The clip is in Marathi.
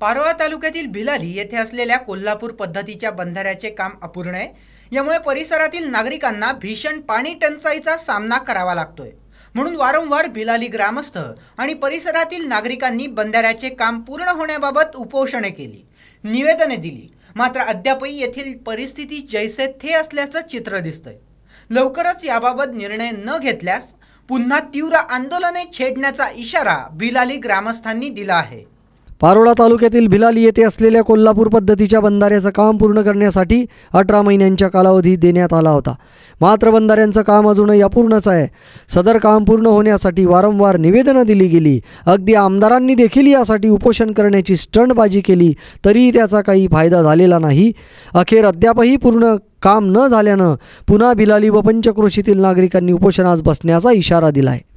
पारोळा तालुक्यातील भिलाली येथे असलेल्या कोल्हापूर पद्धतीच्या बंधाऱ्याचे काम अपूर्ण आहे यामुळे परिसरातील नागरिकांना भीषण पाणी टंचाईचा सामना करावा लागतोय म्हणून वारंवार भिलाली ग्रामस्थ आणि परिसरातील नागरिकांनी बंधाऱ्याचे काम पूर्ण होण्याबाबत उपोषणे केली निवेदने दिली मात्र अद्यापही येथील परिस्थिती जैसे थे असल्याचं चित्र दिसतंय लवकरच याबाबत निर्णय न घेतल्यास पुन्हा तीव्र आंदोलने छेडण्याचा इशारा भिलाली ग्रामस्थांनी दिला आहे पारोळा तालुक्यातील भिलाली येथे असलेल्या कोल्हापूर पद्धतीच्या बंधाऱ्याचं काम पूर्ण करण्यासाठी अठरा महिन्यांच्या कालावधी देण्यात आला होता मात्र बंधाऱ्यांचं काम अजूनही अपूर्णच आहे सदर काम पूर्ण होण्यासाठी वारंवार निवेदनं दिली गेली अगदी आमदारांनी देखील यासाठी उपोषण करण्याची स्टंटबाजी केली तरीही त्याचा काही फायदा झालेला नाही अखेर अद्यापही पूर्ण काम न झाल्यानं पुन्हा भिलाली व पंचक्रोशीतील नागरिकांनी उपोषणास बसण्याचा इशारा दिला आहे